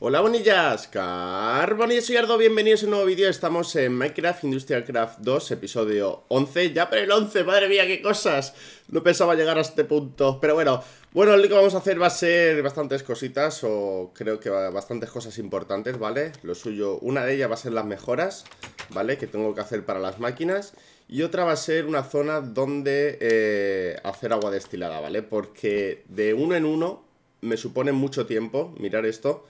Hola bonillas, ¡Carbonillas! soy Ardo, bienvenidos a un nuevo vídeo, estamos en Minecraft Industrial Craft 2, episodio 11, ya pero el 11, madre mía, qué cosas, no pensaba llegar a este punto, pero bueno, bueno, lo que vamos a hacer va a ser bastantes cositas, o creo que bastantes cosas importantes, ¿vale? Lo suyo, una de ellas va a ser las mejoras, ¿vale? Que tengo que hacer para las máquinas, y otra va a ser una zona donde eh, hacer agua destilada, ¿vale? Porque de uno en uno me supone mucho tiempo, mirar esto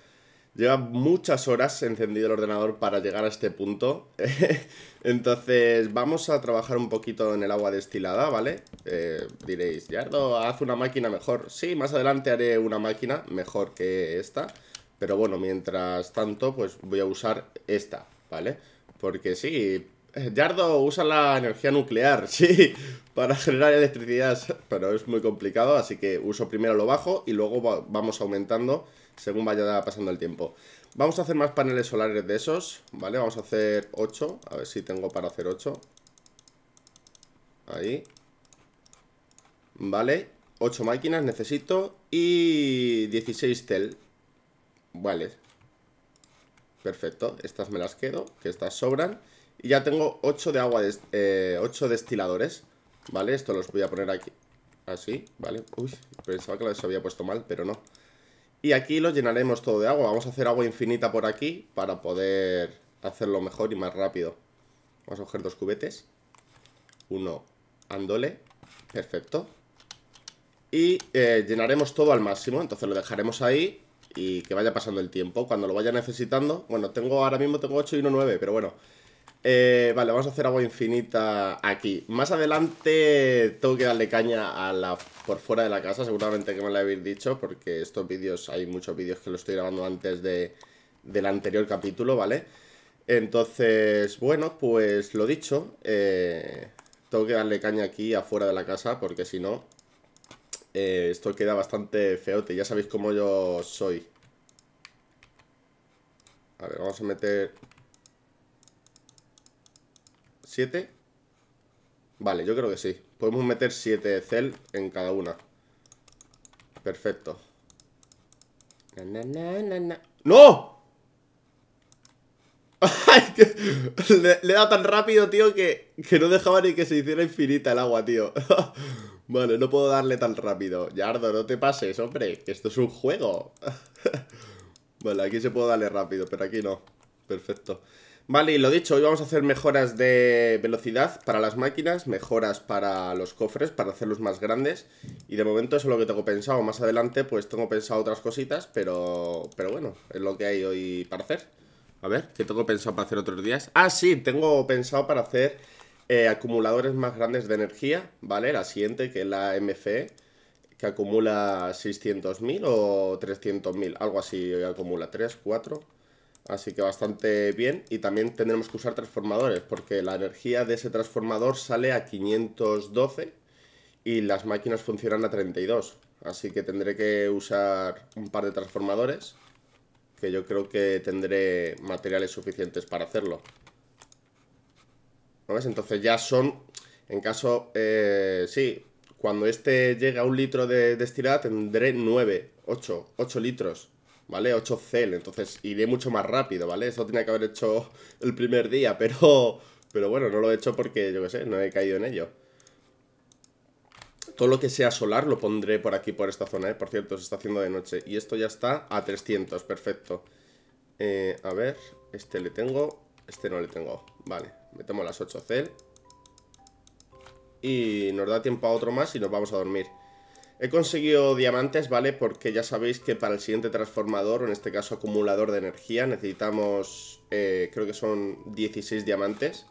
Lleva muchas horas encendido el ordenador para llegar a este punto. Entonces vamos a trabajar un poquito en el agua destilada, ¿vale? Eh, diréis, Yardo, haz una máquina mejor. Sí, más adelante haré una máquina mejor que esta. Pero bueno, mientras tanto, pues voy a usar esta, ¿vale? Porque sí, Yardo usa la energía nuclear, sí, para generar electricidad. Pero es muy complicado, así que uso primero lo bajo y luego vamos aumentando según vaya pasando el tiempo. Vamos a hacer más paneles solares de esos, ¿vale? Vamos a hacer 8, a ver si tengo para hacer 8. Ahí. Vale, 8 máquinas necesito y 16 tel. Vale. Perfecto, estas me las quedo, que estas sobran. Y ya tengo 8 de agua, de, 8 eh, destiladores. Vale, esto los voy a poner aquí. Así, vale. Uy, pensaba que los había puesto mal, pero no. Y aquí lo llenaremos todo de agua. Vamos a hacer agua infinita por aquí para poder hacerlo mejor y más rápido. Vamos a coger dos cubetes. Uno andole. Perfecto. Y eh, llenaremos todo al máximo. Entonces lo dejaremos ahí y que vaya pasando el tiempo. Cuando lo vaya necesitando. Bueno, tengo ahora mismo tengo 8 y uno 9, pero bueno. Eh, vale, vamos a hacer agua infinita aquí. Más adelante tengo que darle caña a la por fuera de la casa, seguramente que me lo habéis dicho, porque estos vídeos, hay muchos vídeos que lo estoy grabando antes de, del anterior capítulo, ¿vale? Entonces, bueno, pues lo dicho, eh, tengo que darle caña aquí afuera de la casa, porque si no, eh, esto queda bastante feote, ya sabéis cómo yo soy. A ver, vamos a meter ¿Siete? Vale, yo creo que sí Podemos meter siete cel en cada una Perfecto ¡No! le, le, he dado tan rápido, tío, que, que no dejaba ni que se hiciera infinita el agua, tío Vale, no puedo darle tan rápido Yardo, no te pases, hombre esto es un juego Vale, aquí se puede darle rápido, pero aquí no Perfecto Vale, y lo dicho, hoy vamos a hacer mejoras de velocidad para las máquinas, mejoras para los cofres, para hacerlos más grandes. Y de momento eso es lo que tengo pensado. Más adelante pues tengo pensado otras cositas, pero, bueno, es lo que hay hoy para hacer. A ver, ¿qué tengo pensado para hacer otros días? Ah, sí, tengo pensado para hacer eh, acumuladores más grandes de energía, ¿vale? La siguiente, que es la MFE, que acumula 600.000 o 300.000, algo así acumula, 3, 4... Así que bastante bien. Y también tendremos que usar transformadores, porque la energía de ese transformador sale a 512 y las máquinas funcionan a 32. Así que tendré que usar un par de transformadores, que yo creo que tendré materiales suficientes para hacerlo. Entonces ya son, en caso, eh, sí, cuando este llegue a un litro de destilada tendré 9, 8, 8 litros. ¿vale? 8 cel, entonces iré mucho más rápido, ¿vale? Eso tenía que haber hecho el primer día, pero, pero bueno, no lo he hecho porque, yo qué sé, no he caído en ello. Todo lo que sea solar lo pondré por aquí, por esta zona, ¿eh? Por cierto, se está haciendo de noche. Y esto ya está a 300, perfecto. Eh, a ver, este le tengo, este no le tengo. Vale, tomo las 8 cel. Y nos da tiempo a otro más y nos vamos a dormir. He conseguido diamantes, ¿vale? Porque ya sabéis que para el siguiente transformador, o en este caso acumulador de energía, necesitamos, eh, creo que son 16 diamantes.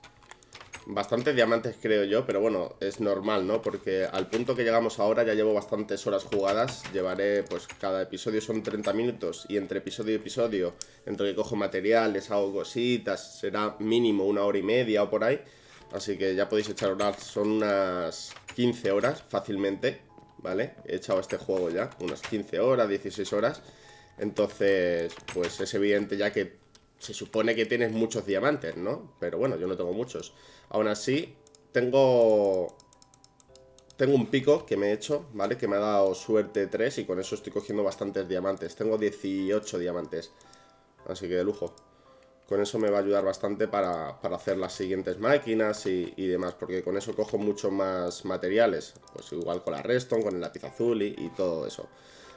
Bastantes diamantes creo yo, pero bueno, es normal, ¿no? Porque al punto que llegamos ahora ya llevo bastantes horas jugadas. Llevaré, pues cada episodio son 30 minutos y entre episodio y episodio, entre que cojo materiales, hago cositas, será mínimo una hora y media o por ahí. Así que ya podéis echar horas, son unas 15 horas fácilmente. ¿vale? He echado este juego ya unas 15 horas, 16 horas. Entonces, pues es evidente ya que se supone que tienes muchos diamantes, ¿no? Pero bueno, yo no tengo muchos. Aún así, tengo... Tengo un pico que me he hecho, ¿vale? Que me ha dado suerte 3 y con eso estoy cogiendo bastantes diamantes. Tengo 18 diamantes. Así que de lujo con eso me va a ayudar bastante para, hacer las siguientes máquinas y, demás, porque con eso cojo mucho más materiales, pues igual con la Reston, con el lápiz azul y, todo eso.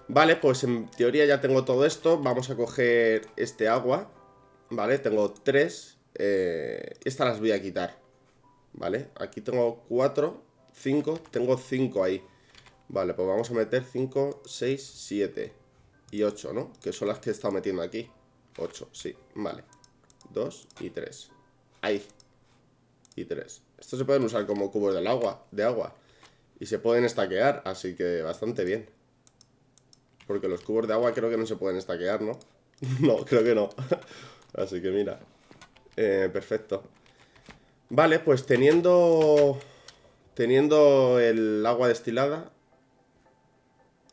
Vale, pues en teoría ya tengo todo esto, vamos a coger este agua, ¿vale? Tengo tres, eh, Esta estas las voy a quitar, ¿vale? Aquí tengo cuatro, cinco, tengo cinco ahí. Vale, pues vamos a meter cinco, seis, siete y ocho, ¿no? Que son las que he estado metiendo aquí. Ocho, sí, vale. Dos y 3. Ahí. Y tres Estos se pueden usar como cubos del agua, de agua. Y se pueden estaquear, así que bastante bien. Porque los cubos de agua creo que no se pueden estaquear, ¿no? no, creo que no. así que mira. Eh, perfecto. Vale, pues teniendo... Teniendo el agua destilada...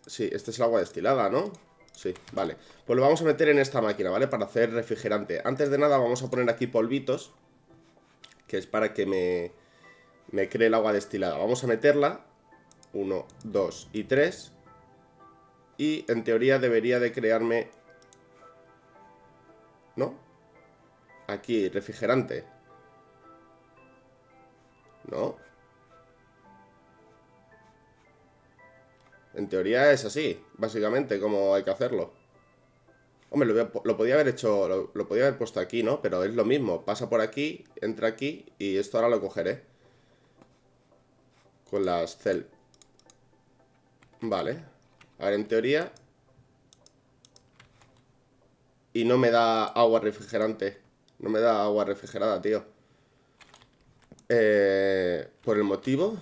Sí, este es el agua destilada, ¿no? Sí, vale. Pues lo vamos a meter en esta máquina, ¿vale? Para hacer refrigerante. Antes de nada vamos a poner aquí polvitos, que es para que me, me cree el agua destilada. Vamos a meterla. uno, dos y tres Y en teoría debería de crearme... ¿No? Aquí, refrigerante. ¿No? En teoría es así, básicamente, como hay que hacerlo. Hombre, lo, podía haber hecho, lo, podía haber puesto aquí, ¿no? Pero es lo mismo, pasa por aquí, entra aquí y esto ahora lo cogeré. Con las cel. Vale. Ahora en teoría... Y no me da agua refrigerante. No me da agua refrigerada, tío. Eh, por el motivo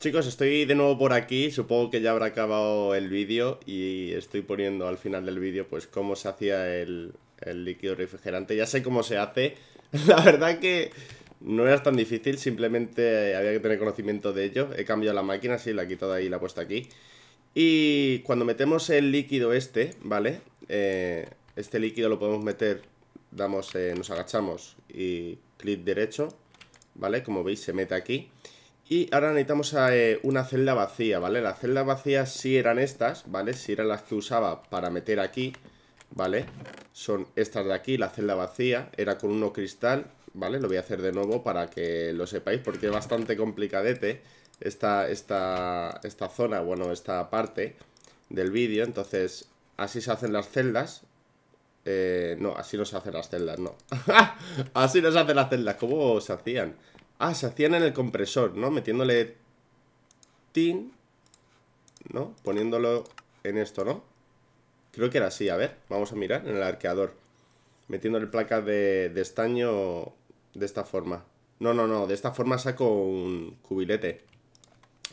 Chicos, estoy de nuevo por aquí, supongo que ya habrá acabado el vídeo y estoy poniendo al final del vídeo pues cómo se hacía el, líquido refrigerante. Ya sé cómo se hace, la verdad que no era tan difícil, simplemente eh, había que tener conocimiento de ello. He cambiado la máquina, sí, la he quitado ahí y la he puesto aquí. Y cuando metemos el líquido este, ¿vale? Eh, este líquido lo podemos meter, damos, eh, nos agachamos y clic derecho, ¿vale? Como veis se mete aquí. Y ahora necesitamos eh, una celda vacía, ¿vale? Las celdas vacías sí eran estas, ¿vale? Sí eran las que usaba para meter aquí, ¿vale? Son estas de aquí, la celda vacía, era con uno cristal, ¿vale? Lo voy a hacer de nuevo para que lo sepáis porque es bastante complicadete esta, esta, esta zona, bueno, esta parte del vídeo. Entonces, así se hacen las celdas, eh, no, así no se hacen las celdas, no. así no se hacen las celdas, ¿cómo se hacían? Ah, se hacían en el compresor, ¿no? Metiéndole tin, ¿no? Poniéndolo en esto, ¿no? Creo que era así, a ver, vamos a mirar en el arqueador. Metiéndole placa de, de estaño de esta forma. No, no, no, de esta forma saco un cubilete.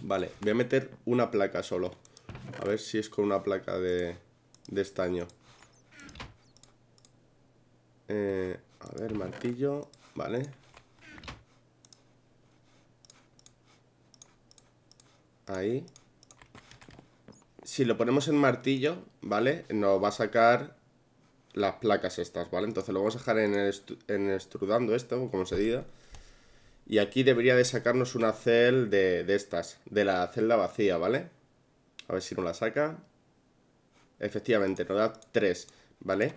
Vale, voy a meter una placa solo. A ver si es con una placa de, de estaño. Eh, a ver, martillo, vale. Ahí. Si lo ponemos en martillo, ¿vale? Nos va a sacar las placas estas, ¿vale? Entonces lo vamos a dejar en, el en esto, como se diga. Y aquí debería de sacarnos una cel de, estas, de la celda vacía, ¿vale? A ver si nos la saca. Efectivamente, nos da tres ¿vale?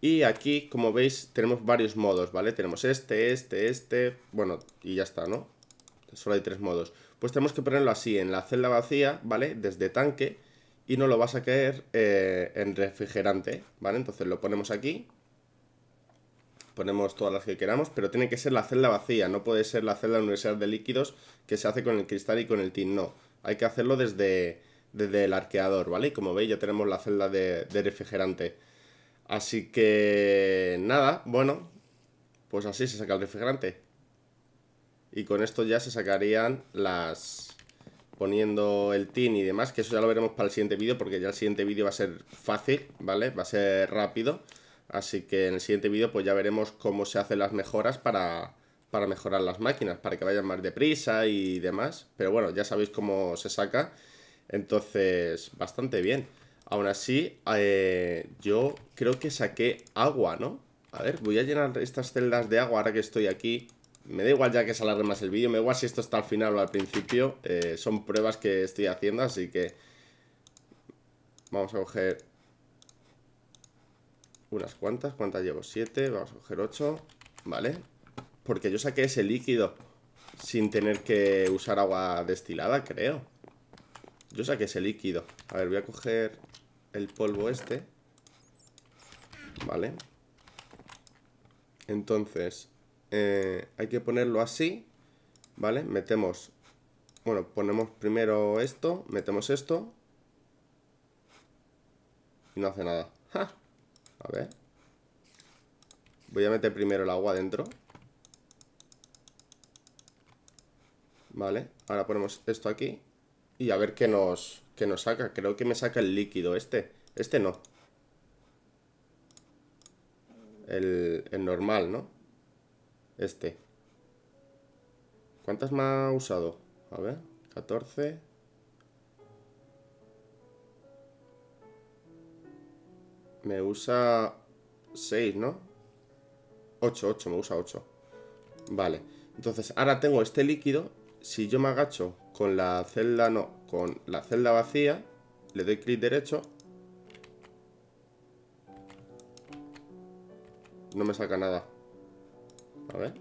Y aquí, como veis, tenemos varios modos, ¿vale? Tenemos este, este, este, bueno, y ya está, ¿no? Solo hay tres modos pues tenemos que ponerlo así, en la celda vacía, ¿vale? Desde tanque y no lo vas a caer eh, en refrigerante, ¿vale? Entonces lo ponemos aquí, ponemos todas las que queramos, pero tiene que ser la celda vacía, no puede ser la celda universal de líquidos que se hace con el cristal y con el tin, no. Hay que hacerlo desde, el arqueador, ¿vale? Y como veis ya tenemos la celda de refrigerante. Así que nada, bueno, pues así se saca el refrigerante y con esto ya se sacarían las poniendo el tin y demás, que eso ya lo veremos para el siguiente vídeo, porque ya el siguiente vídeo va a ser fácil, ¿vale? Va a ser rápido, así que en el siguiente vídeo pues ya veremos cómo se hacen las mejoras para, para mejorar las máquinas, para que vayan más deprisa y demás, pero bueno, ya sabéis cómo se saca, entonces bastante bien. Aún así, eh, yo creo que saqué agua, ¿no? A ver, voy a llenar estas celdas de agua ahora que estoy aquí me da igual ya que se alargue más el vídeo, me da igual si esto está al final o al principio. Eh, son pruebas que estoy haciendo, así que... Vamos a coger... Unas cuantas, ¿cuántas llevo? Siete, vamos a coger ocho, ¿vale? Porque yo saqué ese líquido sin tener que usar agua destilada, creo. Yo saqué ese líquido. A ver, voy a coger el polvo este. Vale. Entonces, eh, hay que ponerlo así, ¿vale? Metemos, bueno, ponemos primero esto, metemos esto y no hace nada. A ver. Voy a meter primero el agua dentro. Vale, ahora ponemos esto aquí y a ver qué nos, Que nos saca. Creo que me saca el líquido este. Este no. el normal, ¿no? Este. ¿Cuántas más ha usado? A ver, 14. Me usa 6, ¿no? 8, 8, me usa 8. Vale. Entonces, ahora tengo este líquido. Si yo me agacho con la celda, no, con la celda vacía, le doy clic derecho. No me saca nada. A ver.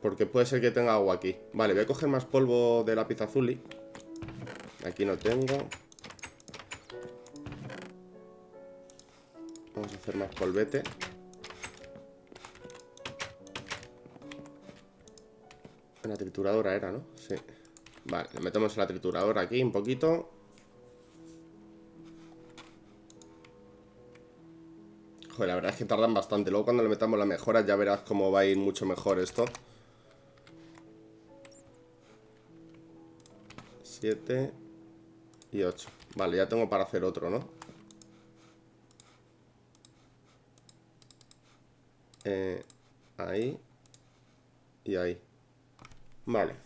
Porque puede ser que tenga agua aquí. Vale, voy a coger más polvo de lápiz azul. Aquí no tengo. Vamos a hacer más polvete. La trituradora era, ¿no? Sí. Vale, metemos la trituradora aquí un poquito. Joder, la verdad es que tardan bastante. Luego cuando le metamos la mejora ya verás cómo va a ir mucho mejor esto. 7 y 8. Vale, ya tengo para hacer otro, ¿no? Eh, ahí y ahí. Vale.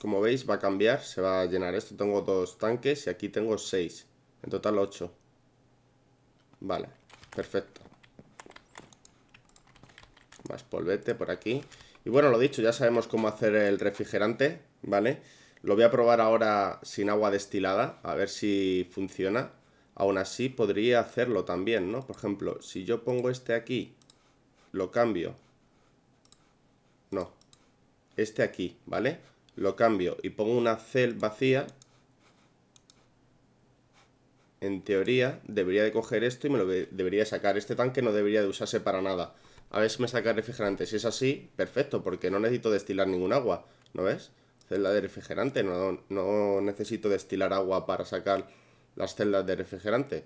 Como veis, va a cambiar, se va a llenar esto. Tengo dos tanques y aquí tengo seis. En total ocho. Vale. Perfecto. Más polvete por aquí. Y bueno, lo dicho, ya sabemos cómo hacer el refrigerante, ¿vale? Lo voy a probar ahora sin agua destilada, a ver si funciona. Aún así podría hacerlo también, ¿no? Por ejemplo, si yo pongo este aquí, lo cambio. No, este aquí, ¿vale? Lo cambio y pongo una cel vacía, en teoría, debería de coger esto y me lo debería sacar. Este tanque no debería de usarse para nada. A ver si me saca refrigerante. Si es así, perfecto, porque no necesito destilar ningún agua, ¿no ves? Celda de refrigerante, no, no necesito destilar agua para sacar las celdas de refrigerante.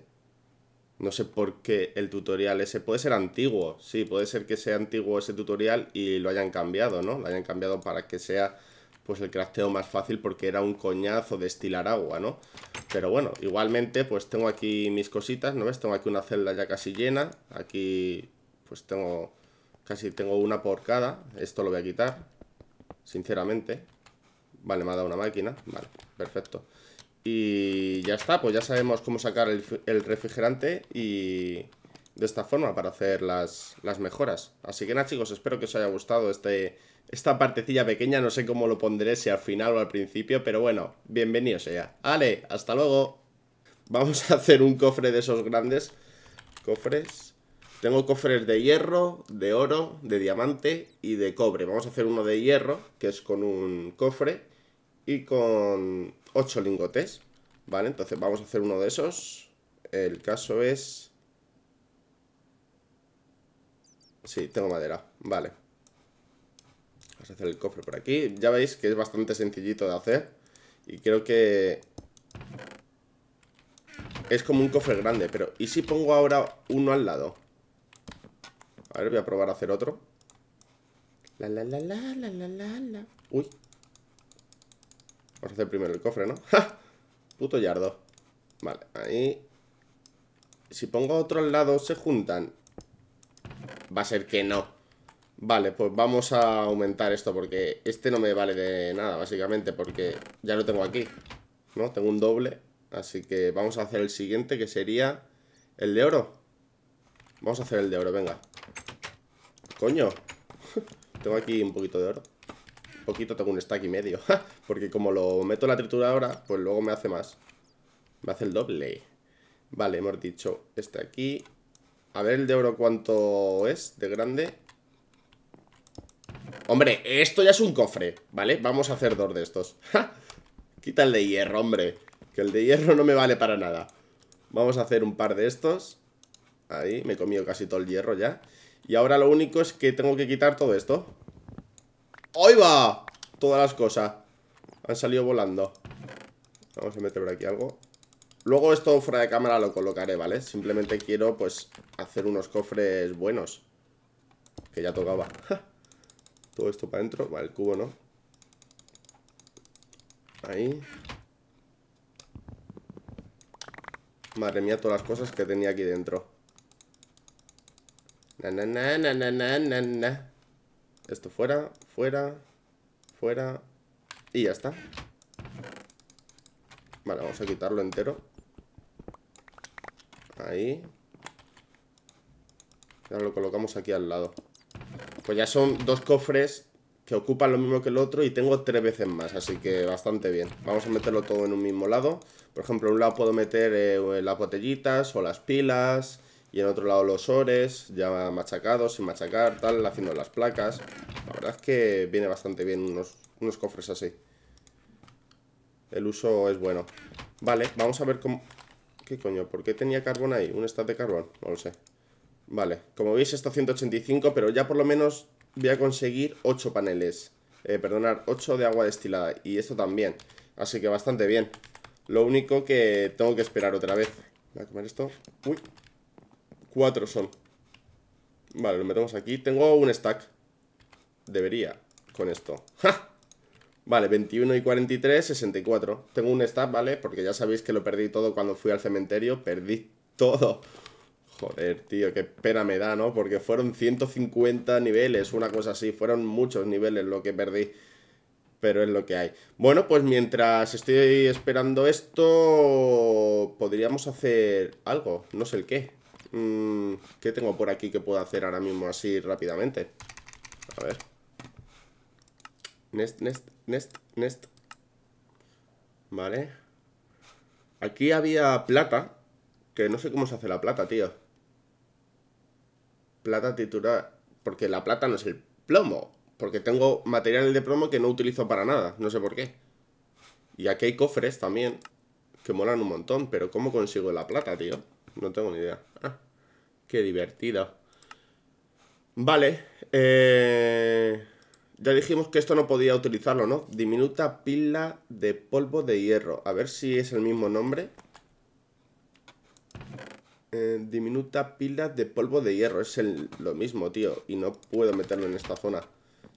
No sé por qué el tutorial ese puede ser antiguo. Sí, puede ser que sea antiguo ese tutorial y lo hayan cambiado, ¿no? Lo hayan cambiado para que sea pues el crafteo más fácil porque era un coñazo destilar agua, ¿no? Pero bueno, igualmente pues tengo aquí mis cositas, ¿no ves? Tengo aquí una celda ya casi llena, aquí pues tengo casi tengo una por cada, esto lo voy a quitar, sinceramente. Vale, me ha dado una máquina, vale, perfecto. Y ya está, pues ya sabemos cómo sacar el refrigerante y, de esta forma para hacer las, mejoras. Así que nada chicos, espero que os haya gustado este, esta partecilla pequeña. No sé cómo lo pondré, si al final o al principio, pero bueno, bienvenidos ya Ale, hasta luego. Vamos a hacer un cofre de esos grandes. Cofres. Tengo cofres de hierro, de oro, de diamante y de cobre. Vamos a hacer uno de hierro, que es con un cofre y con ocho lingotes. Vale, entonces vamos a hacer uno de esos. El caso es Sí, tengo madera, vale Vamos a hacer el cofre por aquí Ya veis que es bastante sencillito de hacer Y creo que... Es como un cofre grande, pero... ¿Y si pongo ahora uno al lado? A ver, voy a probar a hacer otro La la la la la la la Uy Vamos a hacer primero el cofre, ¿no? ¡Ja! Puto yardo Vale, ahí Si pongo otro al lado, se juntan Va a ser que no Vale, pues vamos a aumentar esto Porque este no me vale de nada, básicamente Porque ya lo tengo aquí ¿No? Tengo un doble Así que vamos a hacer el siguiente que sería El de oro Vamos a hacer el de oro, venga Coño Tengo aquí un poquito de oro Un poquito, tengo un stack y medio Porque como lo meto en la trituradora Pues luego me hace más Me hace el doble Vale, hemos dicho este aquí a ver el de oro cuánto es de grande. Hombre, esto ya es un cofre, ¿vale? Vamos a hacer dos de estos. Quita el de hierro, hombre. Que el de hierro no me vale para nada. Vamos a hacer un par de estos. Ahí, me he comido casi todo el hierro ya. Y ahora lo único es que tengo que quitar todo esto. ¡Ahí va! Todas las cosas. Han salido volando. Vamos a meter por aquí algo. Luego esto fuera de cámara lo colocaré, ¿vale? Simplemente quiero, pues, hacer unos cofres buenos. Que ya tocaba. Todo esto para adentro. Vale, el cubo no. Ahí. Madre mía, todas las cosas que tenía aquí dentro. na, na, na, na, na, Esto fuera, fuera, fuera. Y ya está. Vale, vamos a quitarlo entero. Ahí ya lo colocamos aquí al lado Pues ya son dos cofres Que ocupan lo mismo que el otro Y tengo tres veces más, así que bastante bien Vamos a meterlo todo en un mismo lado Por ejemplo, en un lado puedo meter eh, las botellitas O las pilas Y en otro lado los ores Ya machacados, sin machacar, tal Haciendo las placas La verdad es que viene bastante bien unos, unos cofres así El uso es bueno Vale, vamos a ver cómo... ¿Qué coño? ¿Por qué tenía carbón ahí? ¿Un stack de carbón? No lo sé. Vale, como veis está 185, pero ya por lo menos voy a conseguir 8 paneles. Eh, perdonar, 8 de agua destilada. Y esto también. Así que bastante bien. Lo único que tengo que esperar otra vez. Voy a comer esto. Uy. cuatro son. Vale, lo metemos aquí. Tengo un stack. Debería con esto. ¡Ja! Vale, 21 y 43, 64. Tengo un stat, ¿vale? Porque ya sabéis que lo perdí todo cuando fui al cementerio. Perdí todo. Joder, tío, qué pena me da, ¿no? Porque fueron 150 niveles, una cosa así. Fueron muchos niveles lo que perdí. Pero es lo que hay. Bueno, pues mientras estoy esperando esto, podríamos hacer algo. No sé el qué. Mm, ¿Qué tengo por aquí que puedo hacer ahora mismo así rápidamente? A ver. Nest, nest. Nest, Nest. Vale. Aquí había plata. Que no sé cómo se hace la plata, tío. Plata titular. Porque la plata no es el plomo. Porque tengo material de plomo que no utilizo para nada. No sé por qué. Y aquí hay cofres también. Que molan un montón. Pero ¿cómo consigo la plata, tío? No tengo ni idea. Ah, qué divertido. Vale. Eh... Ya dijimos que esto no podía utilizarlo, ¿no? Diminuta pila de polvo de hierro. A ver si es el mismo nombre. Eh, diminuta pila de polvo de hierro. Es lo mismo, tío. Y no puedo meterlo en esta zona.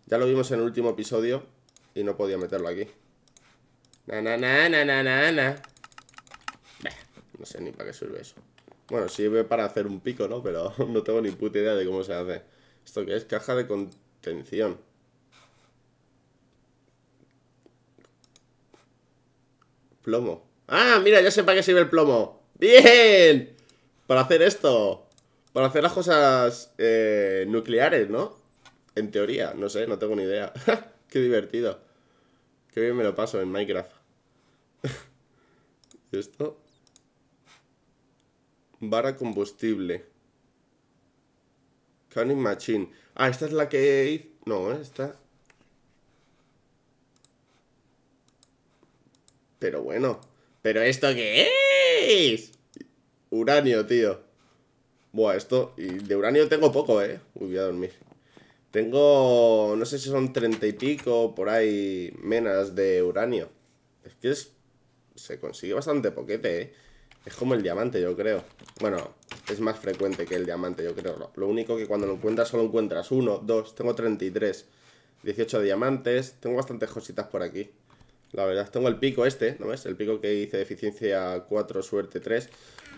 Ya lo vimos en el último episodio y no podía meterlo aquí. Na, na, na, na, na, na, na. No sé ni para qué sirve eso. Bueno, sirve para hacer un pico, ¿no? Pero no tengo ni puta idea de cómo se hace. ¿Esto qué es? Caja de contención. Plomo. ¡Ah! Mira, ya sé para qué sirve el plomo. ¡Bien! Para hacer esto. Para hacer las cosas eh, nucleares, ¿no? En teoría, no sé, no tengo ni idea. qué divertido. Qué bien me lo paso en Minecraft. ¿Y esto? Vara combustible. Canning machine. Ah, esta es la que... No, esta... Pero bueno, ¿pero esto qué es? Uranio, tío. Buah, esto... Y de uranio tengo poco, ¿eh? Uy, voy a dormir. Tengo... No sé si son treinta y pico, por ahí, menas de uranio. Es que es... Se consigue bastante poquete, ¿eh? Es como el diamante, yo creo. Bueno, es más frecuente que el diamante, yo creo. Lo único que cuando lo encuentras solo encuentras uno, dos. Tengo 33, 18 diamantes. Tengo bastantes cositas por aquí. La verdad, tengo el pico este, ¿no ves? El pico que hice de eficiencia 4, suerte 3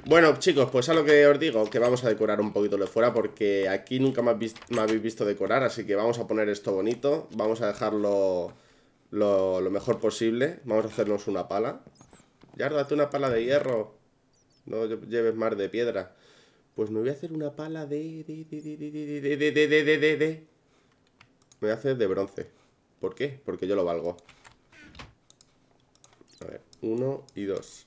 Bueno, chicos, pues a lo que os digo Que vamos a decorar un poquito lo de fuera Porque aquí nunca me, habéis visto, decorar Así que vamos a poner esto bonito Vamos a dejarlo lo, mejor posible Vamos a hacernos una pala Ya, date una pala de hierro No lleves más de piedra Pues me voy a hacer una pala de... de, de me voy a hacer de bronce ¿Por qué? Porque yo lo valgo 1 y 2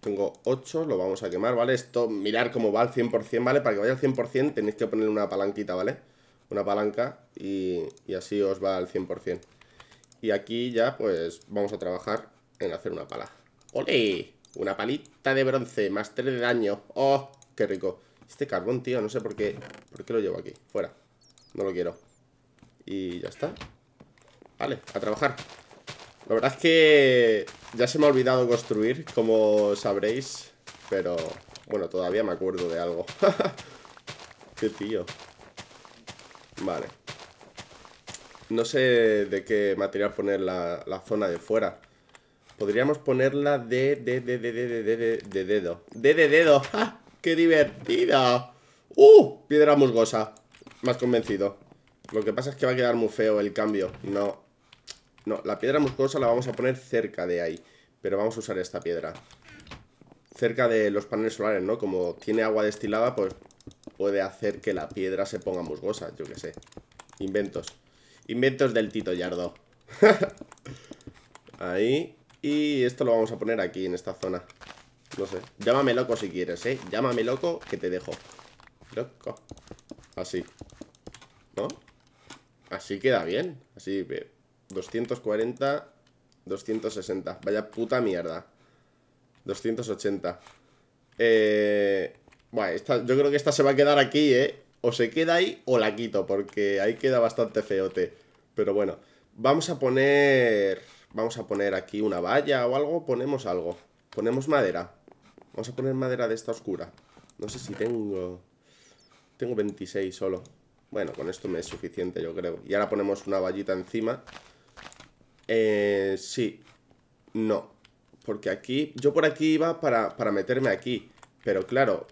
tengo 8, lo vamos a quemar, ¿vale? Esto, mirar cómo va al 100%, ¿vale? Para que vaya al 100% tenéis que poner una palanquita, ¿vale? Una palanca y, así os va al 100%. Y aquí ya, pues, vamos a trabajar en hacer una pala. ¡Ole! Una palita de bronce, más 3 de daño. ¡Oh! ¡Qué rico! Este carbón, tío, no sé por qué, por qué lo llevo aquí. Fuera. No lo quiero. Y ya está. Vale, a trabajar. La verdad es que ya se me ha olvidado construir, como sabréis. Pero, bueno, todavía me acuerdo de algo. Qué tío. Vale. No sé de qué material poner la, la zona de fuera. Podríamos ponerla de, de, de, de, de, de, de, de dedo. ¡De, de dedo! ¡Ja! ¡Qué divertida! ¡Uh! Piedra musgosa. Más convencido. Lo que pasa es que va a quedar muy feo el cambio. No, no, la piedra musgosa la vamos a poner cerca de ahí. Pero vamos a usar esta piedra. Cerca de los paneles solares, ¿no? Como tiene agua destilada, pues puede hacer que la piedra se ponga musgosa, yo qué sé. Inventos. Inventos del Tito Yardo. ahí. Y esto lo vamos a poner aquí, en esta zona. No sé. Llámame loco si quieres, ¿eh? Llámame loco que te dejo. Loco. Así. ¿No? Así queda bien. Así... ve. Eh, 240, 260. Vaya puta mierda. 280. Eh, bueno, yo creo que esta se va a quedar aquí, ¿eh? O se queda ahí o la quito, porque ahí queda bastante feote. Pero bueno, vamos a poner... Vamos a poner aquí una valla o algo. Ponemos algo. Ponemos madera. Vamos a poner madera de esta oscura. No sé si tengo... Tengo 26 solo. Bueno, con esto me es suficiente, yo creo. Y ahora ponemos una vallita encima. Eh, sí. No. Porque aquí... Yo por aquí iba para, meterme aquí. Pero claro,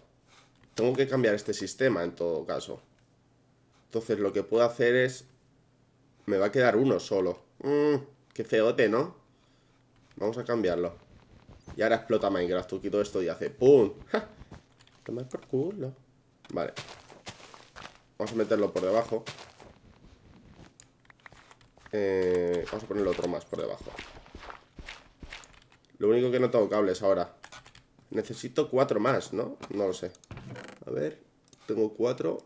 tengo que cambiar este sistema en todo caso. Entonces lo que puedo hacer es... Me va a quedar uno solo. Mmm, qué feote, ¿no? Vamos a cambiarlo. Y ahora explota Minecraft. Tú quito esto y hace ¡pum! Toma por culo. Vale. Vamos a meterlo por debajo. Eh, vamos a ponerle otro más por debajo Lo único que no tengo cables ahora Necesito cuatro más, ¿no? No lo sé A ver, tengo cuatro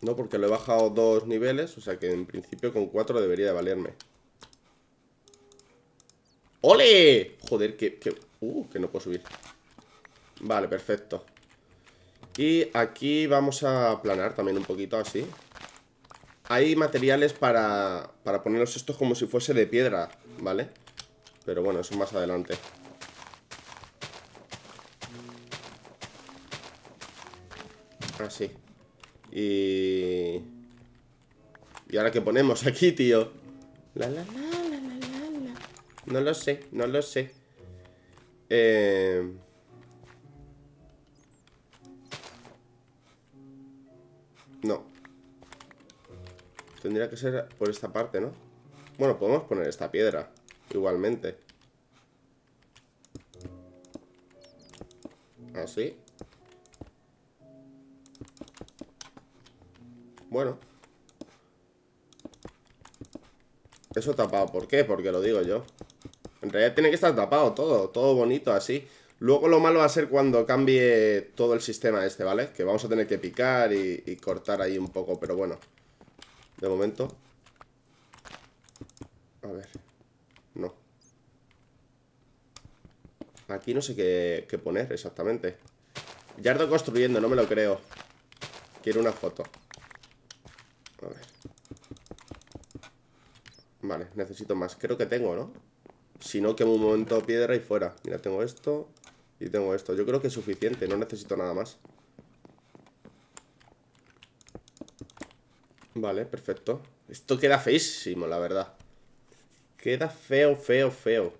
No, porque lo he bajado dos niveles O sea que en principio con cuatro debería de valerme ¡Ole! Joder, que... uh, que no puedo subir Vale, perfecto Y aquí vamos a planar también un poquito así hay materiales para, para ponerlos estos como si fuese de piedra, ¿vale? Pero bueno, eso más adelante. Así. Ah, y... ¿Y ahora qué ponemos aquí, tío? La, la, la, la, la, la, No lo sé, no lo sé. Eh... Tendría que ser por esta parte, ¿no? Bueno, podemos poner esta piedra Igualmente Así Bueno Eso tapado, ¿por qué? Porque lo digo yo En realidad tiene que estar tapado todo Todo bonito, así Luego lo malo va a ser cuando cambie todo el sistema este, ¿vale? Que vamos a tener que picar y, y cortar ahí un poco Pero bueno de momento A ver No Aquí no sé qué, poner exactamente Ya Yardo construyendo, no me lo creo Quiero una foto A ver Vale, necesito más Creo que tengo, ¿no? Si no, que un momento piedra y fuera Mira, tengo esto y tengo esto Yo creo que es suficiente, no necesito nada más Vale, perfecto. Esto queda feísimo, la verdad. Queda feo, feo, feo.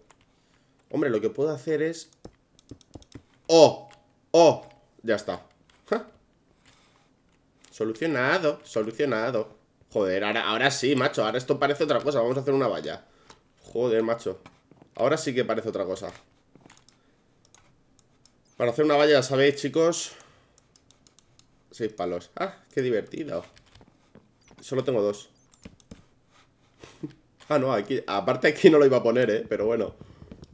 Hombre, lo que puedo hacer es... ¡Oh! ¡Oh! Ya está. Solucionado, solucionado. Joder, ahora, ahora sí, macho. Ahora esto parece otra cosa. Vamos a hacer una valla. Joder, macho. Ahora sí que parece otra cosa. Para hacer una valla, sabéis, chicos. Seis palos. ¡Ah! ¡Qué divertido! Solo tengo dos Ah, no, aquí Aparte aquí no lo iba a poner, eh Pero bueno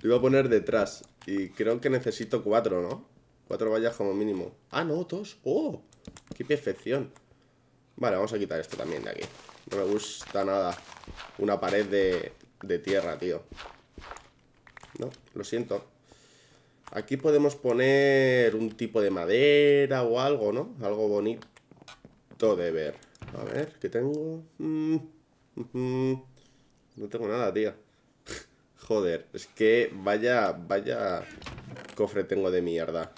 Lo iba a poner detrás Y creo que necesito cuatro, ¿no? Cuatro vallas como mínimo Ah, no, dos ¡Oh! ¡Qué perfección! Vale, vamos a quitar esto también de aquí No me gusta nada Una pared de, tierra, tío No, lo siento Aquí podemos poner un tipo de madera o algo, ¿no? Algo bonito de ver a ver, ¿qué tengo? Mm, mm, no tengo nada, tío. Joder, es que vaya, vaya cofre tengo de mierda.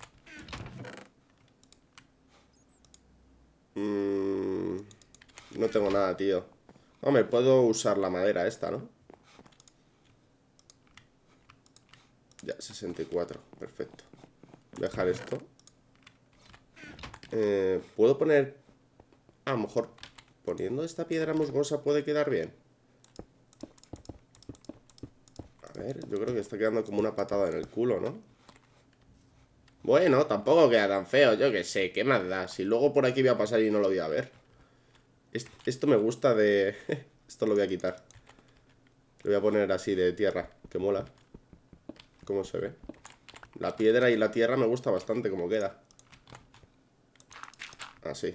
Mm, no tengo nada, tío. Hombre, puedo usar la madera esta, ¿no? Ya, 64, perfecto Voy a dejar esto eh, ¿Puedo poner a lo mejor poniendo esta piedra musgosa puede quedar bien. A ver, yo creo que está quedando como una patada en el culo, ¿no? Bueno, tampoco queda tan feo, yo qué sé, ¿qué más da? Si luego por aquí voy a pasar y no lo voy a ver. Esto me gusta de... Esto lo voy a quitar. Lo voy a poner así de tierra, que mola. ¿Cómo se ve? La piedra y la tierra me gusta bastante como queda. Así.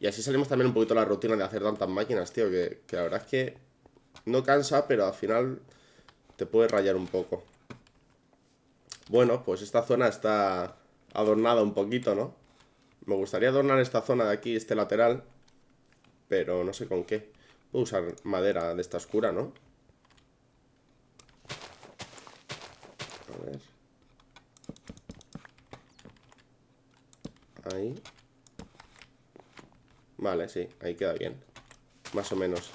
Y así salimos también un poquito de la rutina de hacer tantas máquinas, tío, que, que la verdad es que no cansa, pero al final te puede rayar un poco. Bueno, pues esta zona está adornada un poquito, ¿no? Me gustaría adornar esta zona de aquí, este lateral, pero no sé con qué. Puedo usar madera de esta oscura, ¿no? A ver. Ahí. Vale, sí, ahí queda bien. Más o menos.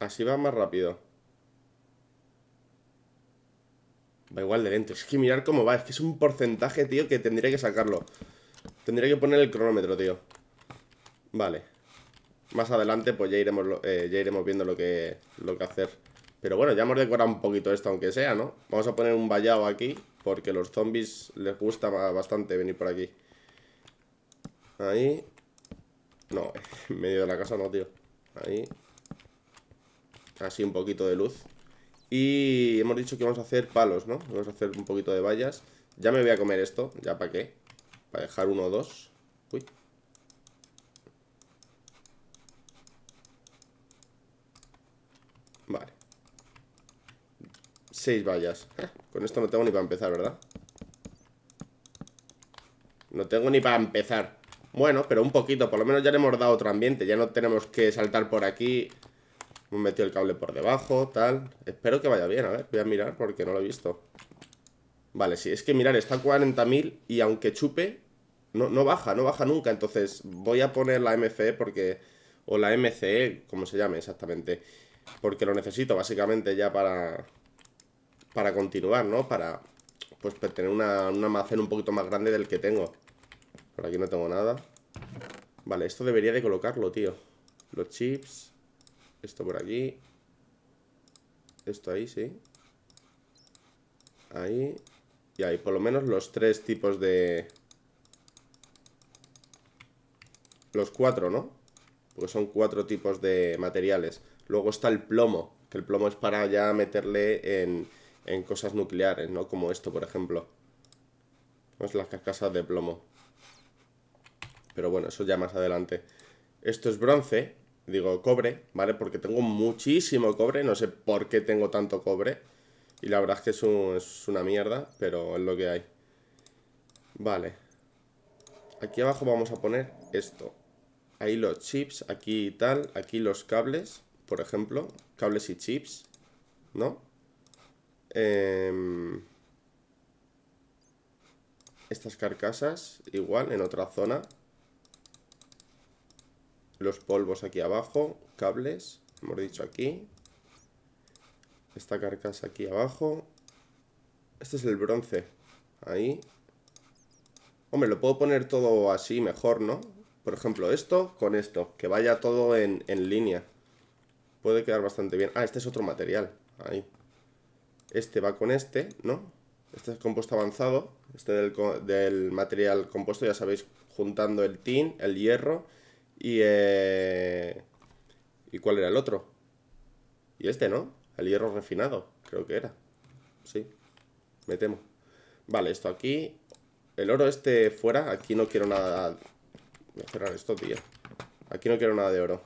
Así va más rápido. Va igual de dentro Es que mirar cómo va. Es que es un porcentaje, tío, que tendría que sacarlo. Tendría que poner el cronómetro, tío. Vale. Más adelante, pues ya iremos, eh, ya iremos viendo lo que, lo que hacer. Pero bueno, ya hemos decorado un poquito esto, aunque sea, ¿no? Vamos a poner un vallado aquí, porque los zombies les gusta bastante venir por aquí. Ahí. No, en medio de la casa no, tío. Ahí. Así un poquito de luz. Y hemos dicho que vamos a hacer palos, ¿no? Vamos a hacer un poquito de vallas. Ya me voy a comer esto, ya para qué. Para dejar uno o dos. Uy, Seis vallas. con esto no tengo ni para empezar, ¿verdad? No tengo ni para empezar. Bueno, pero un poquito. Por lo menos ya le hemos dado otro ambiente. Ya no tenemos que saltar por aquí. Hemos metido el cable por debajo, tal. Espero que vaya bien. A ver, voy a mirar porque no lo he visto. Vale, sí, es que mirar, está a 40.000 y aunque chupe, no, no baja, no baja nunca. Entonces voy a poner la MFE porque... O la MCE, como se llame exactamente. Porque lo necesito básicamente ya para para continuar, ¿no? Para, pues, tener una, un almacén un poquito más grande del que tengo. Por aquí no tengo nada. Vale, esto debería de colocarlo, tío. Los chips. Esto por aquí. Esto ahí, sí. Ahí. Y ahí, por lo menos los tres tipos de... Los cuatro, ¿no? Porque son cuatro tipos de materiales. Luego está el plomo, que el plomo es para ya meterle en en cosas nucleares, ¿no? Como esto, por ejemplo. Pues las cascasas de plomo. Pero bueno, eso ya más adelante. Esto es bronce, digo cobre, ¿vale? Porque tengo muchísimo cobre, no sé por qué tengo tanto cobre. Y la verdad es que es, una mierda, pero es lo que hay. Vale. Aquí abajo vamos a poner esto. Ahí los chips, aquí y tal, aquí los cables, por ejemplo. Cables y chips, ¿no? Em, estas carcasas, igual, en otra zona. Los polvos aquí abajo, cables, hemos dicho aquí. Esta carcasa aquí abajo. Este es el bronce, ahí. Hombre, lo puedo poner todo así mejor, ¿no? Por ejemplo, esto con esto, que vaya todo en, en línea. Puede quedar bastante bien. Ah, este es otro material, ahí este va con este, ¿no? Este es compuesto avanzado, este del, material compuesto, ya sabéis, juntando el tin, el hierro y... Eh, ¿Y cuál era el otro? Y este, ¿no? El hierro refinado, creo que era. Sí, me temo. Vale, esto aquí. El oro este fuera. Aquí no quiero nada... Voy a cerrar esto, tío. Aquí no quiero nada de oro.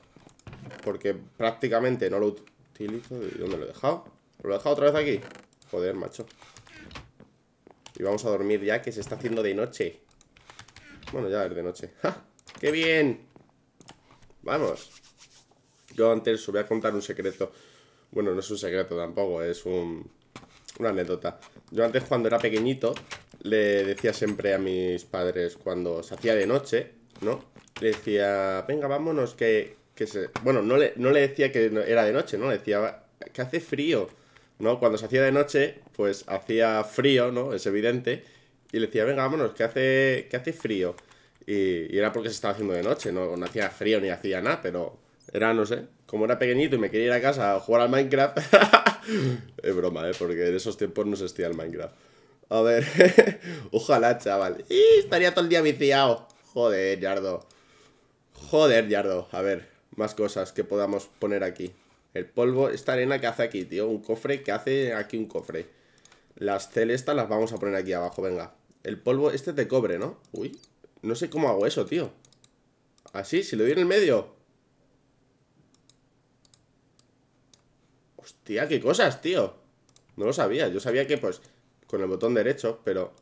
Porque prácticamente no lo utilizo. dónde lo he dejado? ¿Lo he dejado otra vez aquí? Joder, macho Y vamos a dormir ya que se está haciendo de noche Bueno, ya es de noche ¡Qué bien! Vamos Yo antes os voy a contar un secreto Bueno, no es un secreto tampoco Es un... una anécdota Yo antes cuando era pequeñito Le decía siempre a mis padres Cuando se hacía de noche, ¿no? Le decía, venga, vámonos que, que se... Bueno, no le, no le decía que era de noche, ¿no? Le decía, que hace frío ¿no? Cuando se hacía de noche, pues hacía frío, ¿no? Es evidente. Y le decía, venga, vámonos, que hace, que hace frío. Y, era porque se estaba haciendo de noche, ¿no? no hacía frío ni hacía nada, pero era, no sé, como era pequeñito y me quería ir a casa a jugar al Minecraft. es broma, ¿eh? Porque en esos tiempos no se hacía el Minecraft. A ver, ojalá, chaval. ¡Y estaría todo el día viciado. Joder, Yardo. Joder, Yardo. A ver, más cosas que podamos poner aquí. El polvo, esta arena que hace aquí, tío Un cofre, que hace aquí un cofre Las celestas las vamos a poner aquí abajo, venga El polvo, este te cobre, ¿no? Uy, no sé cómo hago eso, tío Así, si lo doy en el medio Hostia, qué cosas, tío No lo sabía, yo sabía que pues Con el botón derecho, pero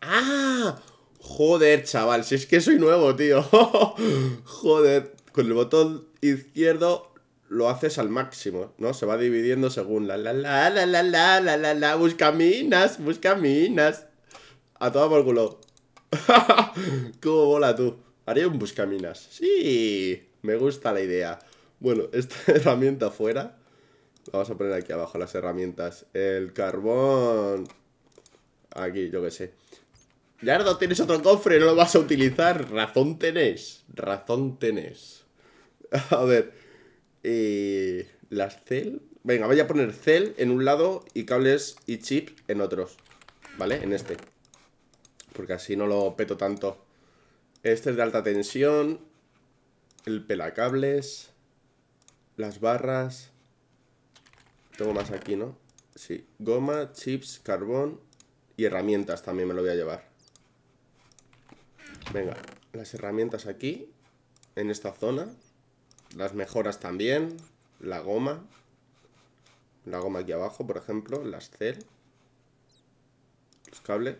¡Ah! Joder, chaval, si es que soy nuevo, tío Joder, con el botón izquierdo lo haces al máximo, ¿no? Se va dividiendo según la la la la la la la la la busca minas, busca minas. A toda por culo. ¿Cómo bola tú? Haría un buscaminas. Sí, me gusta la idea. Bueno, esta herramienta fuera. Vamos a poner aquí abajo las herramientas. El carbón. Aquí, yo qué sé. Yardo, tienes otro cofre, no lo vas a utilizar. Razón tenés. Razón tenés. A ver. Y. las cel. Venga, voy a poner cel en un lado y cables y chip en otros. ¿Vale? En este. Porque así no lo peto tanto. Este es de alta tensión. El pelacables. Las barras. Tengo más aquí, ¿no? Sí. Goma, chips, carbón y herramientas también me lo voy a llevar. Venga, las herramientas aquí, en esta zona. Las mejoras también. La goma. La goma aquí abajo, por ejemplo. Las cel. Los cables.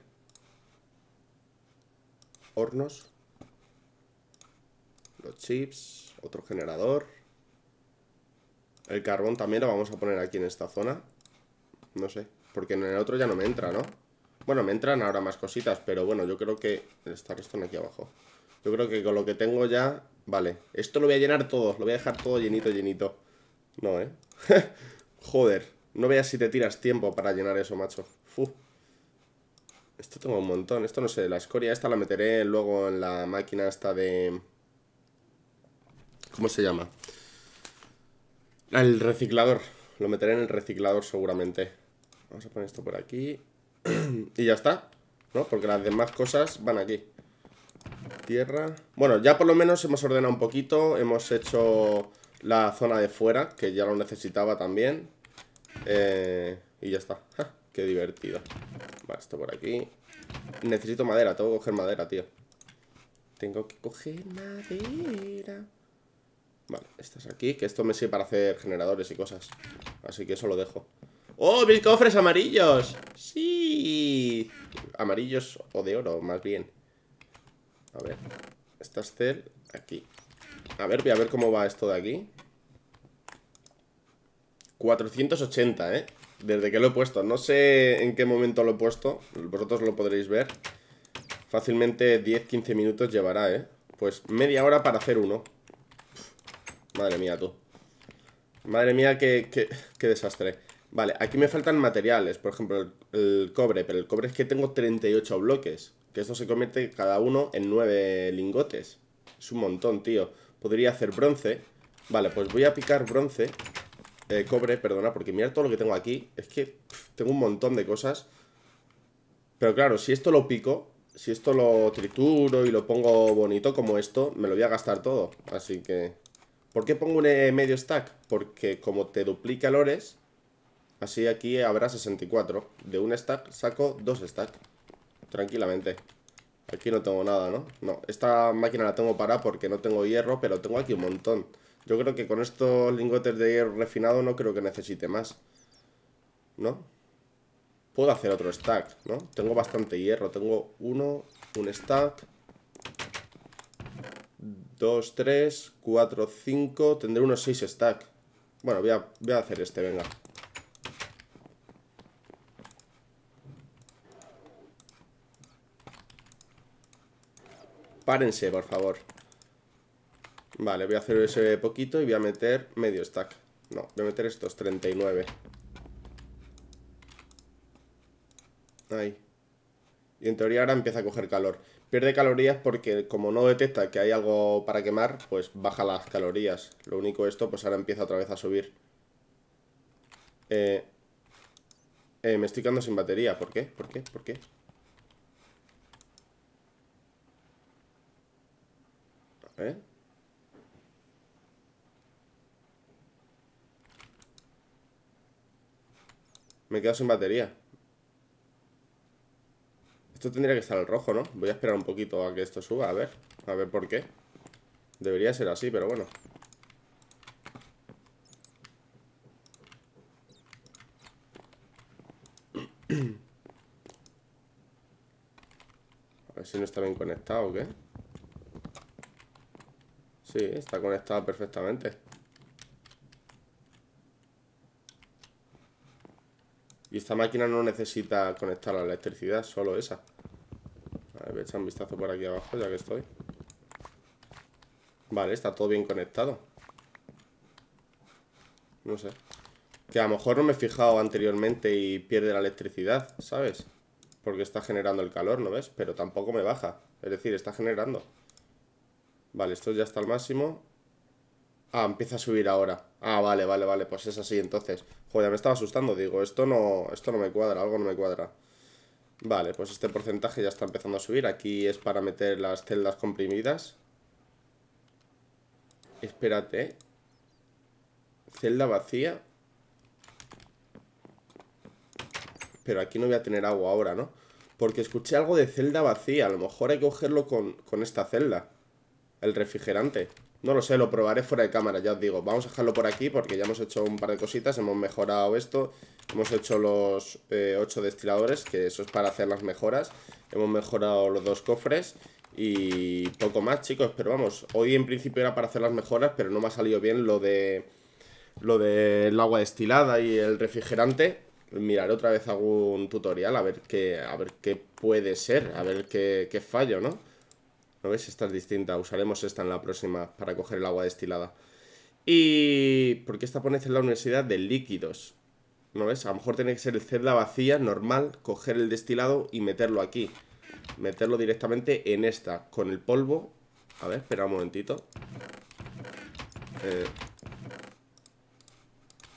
Hornos. Los chips. Otro generador. El carbón también lo vamos a poner aquí en esta zona. No sé. Porque en el otro ya no me entra, ¿no? Bueno, me entran ahora más cositas, pero bueno, yo creo que el esto aquí abajo. Yo creo que con lo que tengo ya... Vale, esto lo voy a llenar todo, lo voy a dejar todo llenito, llenito. No, ¿eh? Joder, no veas si te tiras tiempo para llenar eso, macho. Esto tengo un montón, esto no sé, la escoria esta la meteré luego en la máquina esta de... ¿Cómo se llama? El reciclador, lo meteré en el reciclador seguramente. Vamos a poner esto por aquí. y ya está, ¿no? Porque las demás cosas van aquí tierra. Bueno, ya por lo menos hemos ordenado un poquito. Hemos hecho la zona de fuera, que ya lo necesitaba también. Eh, y ya está. Ja, qué divertido. Vale, esto por aquí. Necesito madera, tengo que coger madera, tío. Tengo que coger madera. Vale, estas aquí, que esto me sirve para hacer generadores y cosas. Así que eso lo dejo. ¡Oh, mis cofres amarillos! ¡Sí! Amarillos o de oro, más bien. A ver, es cel, aquí. A ver, voy a ver cómo va esto de aquí. 480, ¿eh? Desde que lo he puesto. No sé en qué momento lo he puesto. Vosotros lo podréis ver. Fácilmente 10-15 minutos llevará, ¿eh? Pues media hora para hacer uno. Madre mía, tú. Madre mía, qué, qué, desastre. Vale, aquí me faltan materiales. Por ejemplo, el cobre. Pero el cobre es que tengo 38 bloques. Que esto se convierte cada uno en nueve lingotes. Es un montón, tío. Podría hacer bronce. Vale, pues voy a picar bronce. Eh, cobre, perdona, porque mirad todo lo que tengo aquí. Es que tengo un montón de cosas. Pero claro, si esto lo pico, si esto lo trituro y lo pongo bonito como esto, me lo voy a gastar todo. Así que... ¿Por qué pongo un eh, medio stack? Porque como te duplica lores así aquí habrá 64. De un stack saco dos stacks tranquilamente Aquí no tengo nada, ¿no? No, esta máquina la tengo para porque no tengo hierro, pero tengo aquí un montón Yo creo que con estos lingotes de hierro refinado no creo que necesite más ¿No? Puedo hacer otro stack, ¿no? Tengo bastante hierro, tengo uno, un stack Dos, tres, cuatro, cinco, Tendré unos seis stack Bueno, a, voy a hacer este, venga Párense, por favor Vale, voy a hacer ese poquito y voy a meter medio stack No, voy a meter estos 39 Ahí Y en teoría ahora empieza a coger calor Pierde calorías porque como no detecta que hay algo para quemar Pues baja las calorías Lo único esto, pues ahora empieza otra vez a subir eh, eh me estoy quedando sin batería ¿Por qué? ¿Por qué? ¿Por qué? ¿Eh? Me Me quedado sin batería Esto tendría que estar al rojo, ¿no? Voy a esperar un poquito a que esto suba, a ver A ver por qué Debería ser así, pero bueno A ver si no está bien conectado o qué Sí, está conectada perfectamente. Y esta máquina no necesita conectar la electricidad, solo esa. A ver, voy a un vistazo por aquí abajo, ya que estoy. Vale, está todo bien conectado. No sé. Que a lo mejor no me he fijado anteriormente y pierde la electricidad, ¿sabes? Porque está generando el calor, ¿no ves? Pero tampoco me baja. Es decir, está generando. Vale, esto ya está al máximo. Ah, empieza a subir ahora. Ah, vale, vale, vale, pues es así entonces. Joder, me estaba asustando, digo, esto no, esto no me cuadra, algo no me cuadra. Vale, pues este porcentaje ya está empezando a subir. Aquí es para meter las celdas comprimidas. Espérate. Celda vacía. Pero aquí no voy a tener agua ahora, ¿no? Porque escuché algo de celda vacía. A lo mejor hay que cogerlo con esta celda. El refrigerante No lo sé, lo probaré fuera de cámara, ya os digo Vamos a dejarlo por aquí porque ya hemos hecho un par de cositas Hemos mejorado esto Hemos hecho los eh, ocho 8 destiladores Que eso es para hacer las mejoras Hemos mejorado los dos cofres Y poco más, chicos Pero vamos, hoy en principio era para hacer las mejoras Pero no me ha salido bien lo de Lo del agua destilada Y el refrigerante Miraré otra vez algún tutorial A ver qué, a ver qué puede ser A ver qué, qué fallo, ¿no? ¿No ves? Esta es distinta. Usaremos esta en la próxima para coger el agua destilada. Y... porque esta pone la universidad de líquidos. ¿No ves? A lo mejor tiene que ser el celda vacía, normal, coger el destilado y meterlo aquí. Meterlo directamente en esta, con el polvo. A ver, espera un momentito. Eh...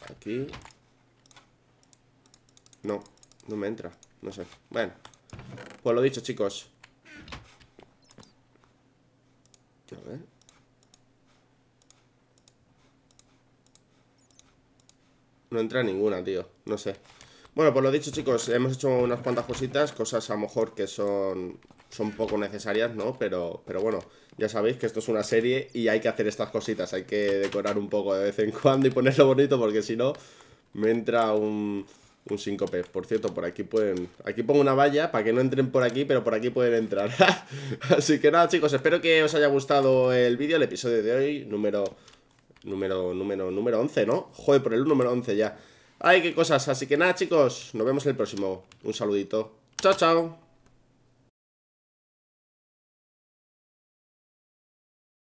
aquí. No, no me entra. No sé. Bueno. Pues lo dicho, chicos. No entra ninguna, tío. No sé. Bueno, por lo dicho, chicos, hemos hecho unas cuantas cositas, cosas a lo mejor que son, son poco necesarias, ¿no? Pero, pero bueno, ya sabéis que esto es una serie y hay que hacer estas cositas, hay que decorar un poco de vez en cuando y ponerlo bonito porque si no, me entra un, un síncope. Por cierto, por aquí pueden... Aquí pongo una valla para que no entren por aquí, pero por aquí pueden entrar. Así que nada, chicos, espero que os haya gustado el vídeo, el episodio de hoy, número... Número, número, número 11, ¿no? Joder, por el número 11 ya. Ay, qué cosas. Así que nada, chicos, nos vemos el próximo. Un saludito. Chao, chao.